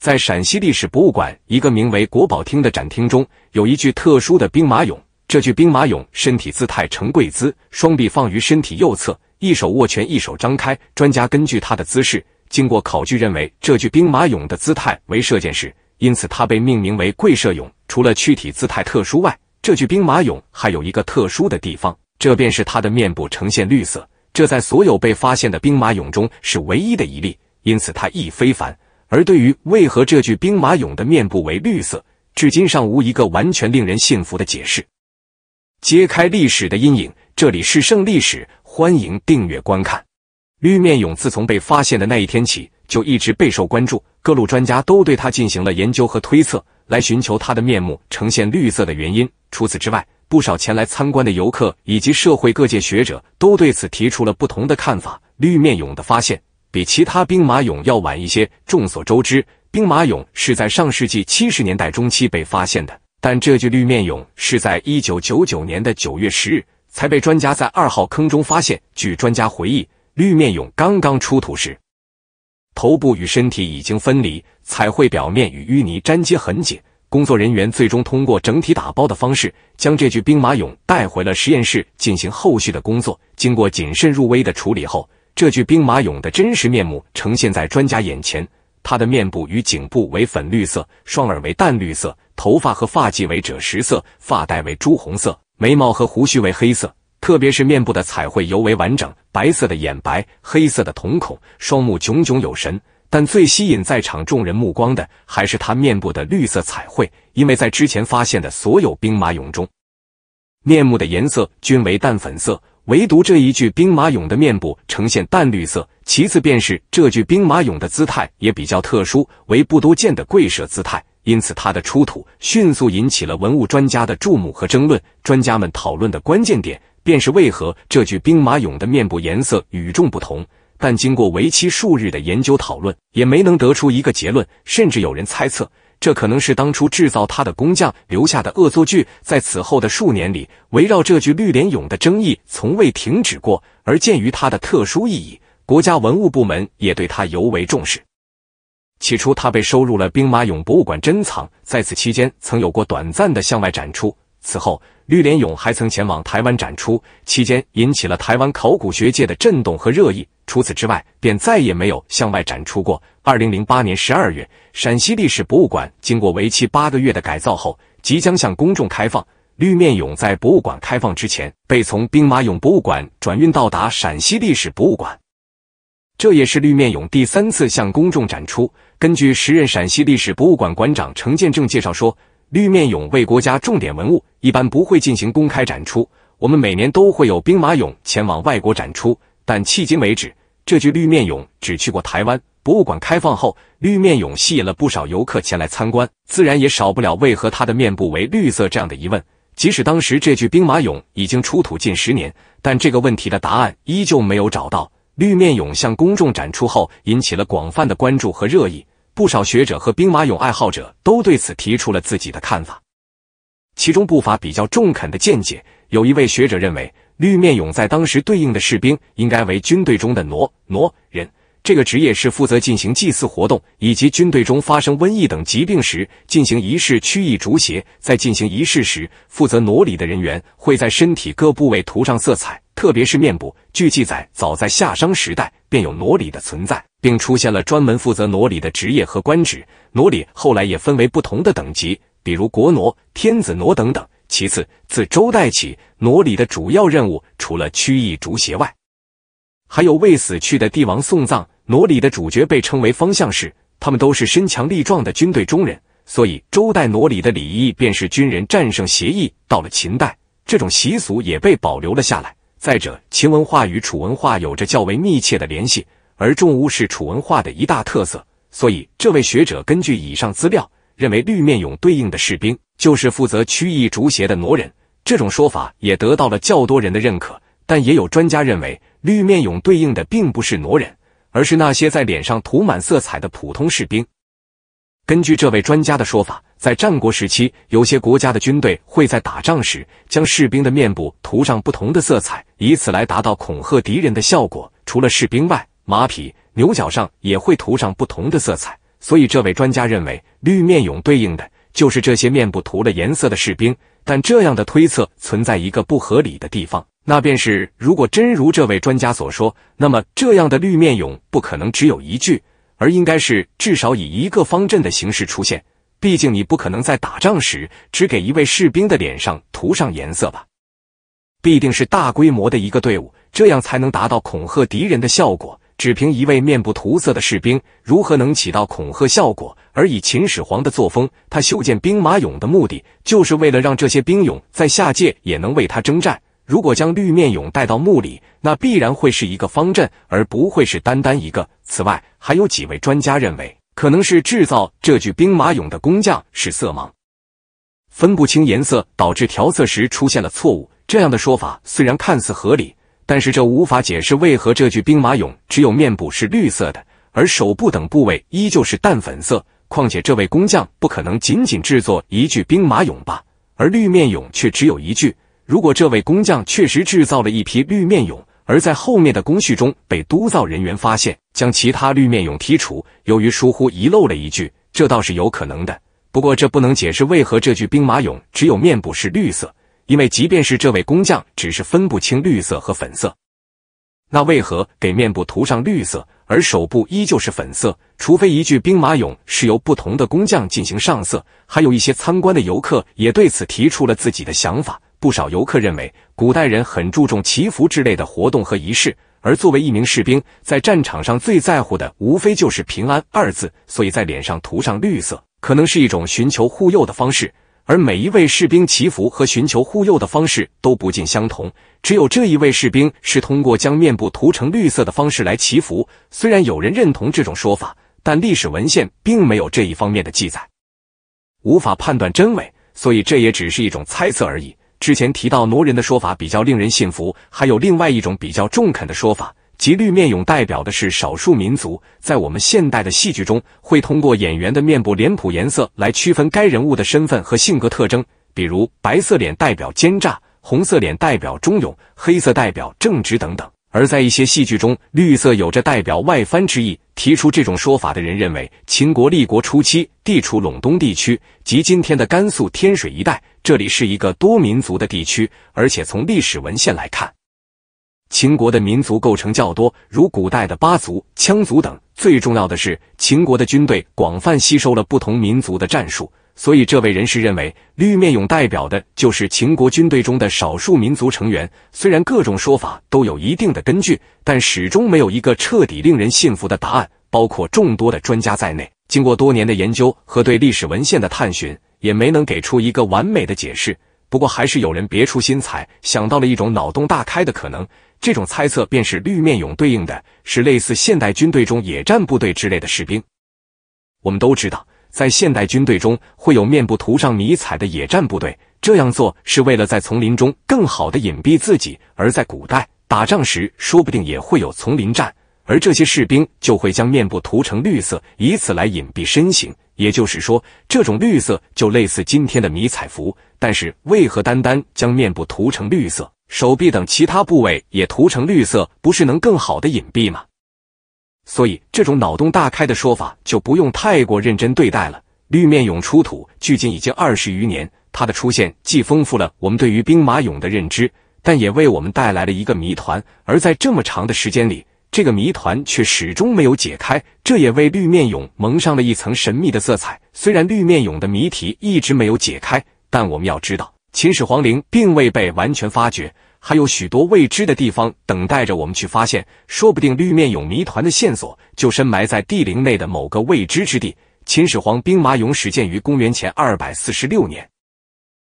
在陕西历史博物馆一个名为“国宝厅”的展厅中，有一具特殊的兵马俑。这具兵马俑身体姿态呈跪姿，双臂放于身体右侧，一手握拳，一手张开。专家根据他的姿势，经过考据，认为这具兵马俑的姿态为射箭式，因此他被命名为跪射俑。除了躯体姿态特殊外，这具兵马俑还有一个特殊的地方，这便是他的面部呈现绿色，这在所有被发现的兵马俑中是唯一的一例，因此它亦非凡。而对于为何这具兵马俑的面部为绿色，至今尚无一个完全令人信服的解释。揭开历史的阴影，这里是胜历史，欢迎订阅观看。绿面俑自从被发现的那一天起，就一直备受关注，各路专家都对它进行了研究和推测，来寻求它的面目呈现绿色的原因。除此之外，不少前来参观的游客以及社会各界学者都对此提出了不同的看法。绿面俑的发现。比其他兵马俑要晚一些。众所周知，兵马俑是在上世纪七十年代中期被发现的，但这具绿面俑是在一九九九年的九月十日才被专家在二号坑中发现。据专家回忆，绿面俑刚刚出土时，头部与身体已经分离，彩绘表面与淤泥粘接很紧。工作人员最终通过整体打包的方式，将这具兵马俑带回了实验室进行后续的工作。经过谨慎入微的处理后。这具兵马俑的真实面目呈现在专家眼前，他的面部与颈部为粉绿色，双耳为淡绿色，头发和发髻为赭石色，发带为朱红色，眉毛和胡须为黑色。特别是面部的彩绘尤为完整，白色的眼白，黑色的瞳孔，双目炯炯有神。但最吸引在场众人目光的，还是他面部的绿色彩绘，因为在之前发现的所有兵马俑中，面目的颜色均为淡粉色。唯独这一具兵马俑的面部呈现淡绿色，其次便是这具兵马俑的姿态也比较特殊，为不多见的跪射姿态，因此它的出土迅速引起了文物专家的注目和争论。专家们讨论的关键点便是为何这具兵马俑的面部颜色与众不同，但经过为期数日的研究讨论，也没能得出一个结论，甚至有人猜测。这可能是当初制造他的工匠留下的恶作剧。在此后的数年里，围绕这句“绿莲勇”的争议从未停止过。而鉴于它的特殊意义，国家文物部门也对它尤为重视。起初，它被收入了兵马俑博物馆珍藏，在此期间曾有过短暂的向外展出。此后。绿脸俑还曾前往台湾展出，期间引起了台湾考古学界的震动和热议。除此之外，便再也没有向外展出过。二零零八年十二月，陕西历史博物馆经过为期八个月的改造后，即将向公众开放。绿面俑在博物馆开放之前，被从兵马俑博物馆转运到达陕西历史博物馆。这也是绿面俑第三次向公众展出。根据时任陕西历史博物馆馆长程建正介绍说。绿面俑为国家重点文物，一般不会进行公开展出。我们每年都会有兵马俑前往外国展出，但迄今为止，这具绿面俑只去过台湾博物馆。开放后，绿面俑吸引了不少游客前来参观，自然也少不了为何它的面部为绿色这样的疑问。即使当时这具兵马俑已经出土近十年，但这个问题的答案依旧没有找到。绿面俑向公众展出后，引起了广泛的关注和热议。不少学者和兵马俑爱好者都对此提出了自己的看法，其中不乏比较中肯的见解。有一位学者认为，绿面俑在当时对应的士兵应该为军队中的傩傩人，这个职业是负责进行祭祀活动，以及军队中发生瘟疫等疾病时进行仪式驱疫除邪。在进行仪式时，负责傩礼的人员会在身体各部位涂上色彩，特别是面部。据记载，早在夏商时代。便有傩礼的存在，并出现了专门负责傩礼的职业和官职。傩礼后来也分为不同的等级，比如国傩、天子傩等等。其次，自周代起，傩礼的主要任务除了驱疫逐邪外，还有为死去的帝王送葬。傩礼的主角被称为方向士，他们都是身强力壮的军队中人，所以周代傩礼的礼仪便是军人战胜邪异。到了秦代，这种习俗也被保留了下来。再者，秦文化与楚文化有着较为密切的联系，而重屋是楚文化的一大特色，所以这位学者根据以上资料，认为绿面俑对应的士兵就是负责驱役竹邪的傩人。这种说法也得到了较多人的认可，但也有专家认为，绿面俑对应的并不是傩人，而是那些在脸上涂满色彩的普通士兵。根据这位专家的说法，在战国时期，有些国家的军队会在打仗时将士兵的面部涂上不同的色彩，以此来达到恐吓敌人的效果。除了士兵外，马匹、牛角上也会涂上不同的色彩。所以，这位专家认为绿面俑对应的就是这些面部涂了颜色的士兵。但这样的推测存在一个不合理的地方，那便是如果真如这位专家所说，那么这样的绿面俑不可能只有一具。而应该是至少以一个方阵的形式出现，毕竟你不可能在打仗时只给一位士兵的脸上涂上颜色吧？必定是大规模的一个队伍，这样才能达到恐吓敌人的效果。只凭一位面部涂色的士兵，如何能起到恐吓效果？而以秦始皇的作风，他修建兵马俑的目的，就是为了让这些兵俑在下界也能为他征战。如果将绿面俑带到墓里，那必然会是一个方阵，而不会是单单一个。此外，还有几位专家认为，可能是制造这具兵马俑的工匠是色盲，分不清颜色，导致调色时出现了错误。这样的说法虽然看似合理，但是这无法解释为何这具兵马俑只有面部是绿色的，而手部等部位依旧是淡粉色。况且，这位工匠不可能仅仅制作一具兵马俑吧？而绿面俑却只有一具。如果这位工匠确实制造了一批绿面俑，而在后面的工序中被督造人员发现，将其他绿面俑剔除，由于疏忽遗漏了一句，这倒是有可能的。不过这不能解释为何这具兵马俑只有面部是绿色，因为即便是这位工匠只是分不清绿色和粉色，那为何给面部涂上绿色，而手部依旧是粉色？除非一具兵马俑是由不同的工匠进行上色。还有一些参观的游客也对此提出了自己的想法。不少游客认为，古代人很注重祈福之类的活动和仪式，而作为一名士兵，在战场上最在乎的无非就是平安二字，所以在脸上涂上绿色，可能是一种寻求护佑的方式。而每一位士兵祈福和寻求护佑的方式都不尽相同，只有这一位士兵是通过将面部涂成绿色的方式来祈福。虽然有人认同这种说法，但历史文献并没有这一方面的记载，无法判断真伪，所以这也只是一种猜测而已。之前提到挪人的说法比较令人信服，还有另外一种比较中肯的说法，即绿面俑代表的是少数民族。在我们现代的戏剧中，会通过演员的面部脸谱颜色来区分该人物的身份和性格特征，比如白色脸代表奸诈，红色脸代表忠勇，黑色代表正直等等。而在一些戏剧中，绿色有着代表外藩之意。提出这种说法的人认为，秦国立国初期地处陇东地区，即今天的甘肃天水一带。这里是一个多民族的地区，而且从历史文献来看，秦国的民族构成较多，如古代的八族、羌族等。最重要的是，秦国的军队广泛吸收了不同民族的战术，所以这位人士认为，绿面俑代表的就是秦国军队中的少数民族成员。虽然各种说法都有一定的根据，但始终没有一个彻底令人信服的答案。包括众多的专家在内，经过多年的研究和对历史文献的探寻。也没能给出一个完美的解释，不过还是有人别出心裁，想到了一种脑洞大开的可能。这种猜测便是绿面俑对应的是类似现代军队中野战部队之类的士兵。我们都知道，在现代军队中会有面部涂上迷彩的野战部队，这样做是为了在丛林中更好的隐蔽自己。而在古代打仗时，说不定也会有丛林战。而这些士兵就会将面部涂成绿色，以此来隐蔽身形。也就是说，这种绿色就类似今天的迷彩服。但是，为何单单将面部涂成绿色，手臂等其他部位也涂成绿色，不是能更好的隐蔽吗？所以，这种脑洞大开的说法就不用太过认真对待了。绿面俑出土距今已经二十余年，它的出现既丰富了我们对于兵马俑的认知，但也为我们带来了一个谜团。而在这么长的时间里，这个谜团却始终没有解开，这也为绿面俑蒙上了一层神秘的色彩。虽然绿面俑的谜题一直没有解开，但我们要知道，秦始皇陵并未被完全发掘，还有许多未知的地方等待着我们去发现。说不定绿面俑谜团的线索就深埋在帝陵内的某个未知之地。秦始皇兵马俑始建于公元前2百四十六年，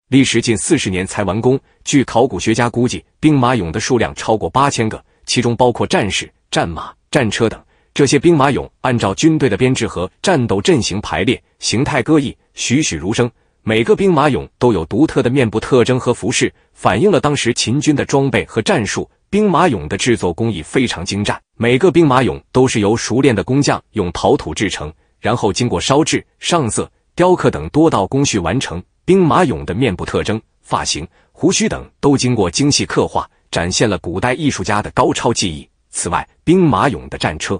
历时近四十年才完工。据考古学家估计，兵马俑的数量超过八千个，其中包括战士。战马、战车等，这些兵马俑按照军队的编制和战斗阵型排列，形态各异，栩栩如生。每个兵马俑都有独特的面部特征和服饰，反映了当时秦军的装备和战术。兵马俑的制作工艺非常精湛，每个兵马俑都是由熟练的工匠用陶土制成，然后经过烧制、上色、雕刻等多道工序完成。兵马俑的面部特征、发型、胡须等都经过精细刻画，展现了古代艺术家的高超技艺。此外，兵马俑的战车、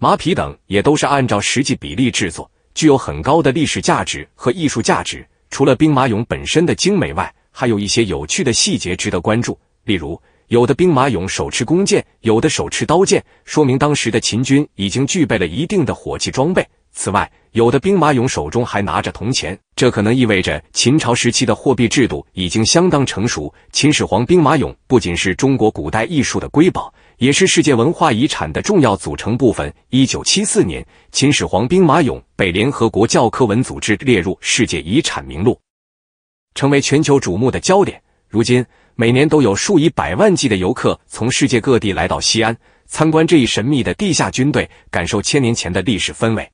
马匹等也都是按照实际比例制作，具有很高的历史价值和艺术价值。除了兵马俑本身的精美外，还有一些有趣的细节值得关注。例如，有的兵马俑手持弓箭，有的手持刀剑，说明当时的秦军已经具备了一定的火器装备。此外，有的兵马俑手中还拿着铜钱，这可能意味着秦朝时期的货币制度已经相当成熟。秦始皇兵马俑不仅是中国古代艺术的瑰宝。也是世界文化遗产的重要组成部分。一九七四年，秦始皇兵马俑被联合国教科文组织列入世界遗产名录，成为全球瞩目的焦点。如今，每年都有数以百万计的游客从世界各地来到西安，参观这一神秘的地下军队，感受千年前的历史氛围。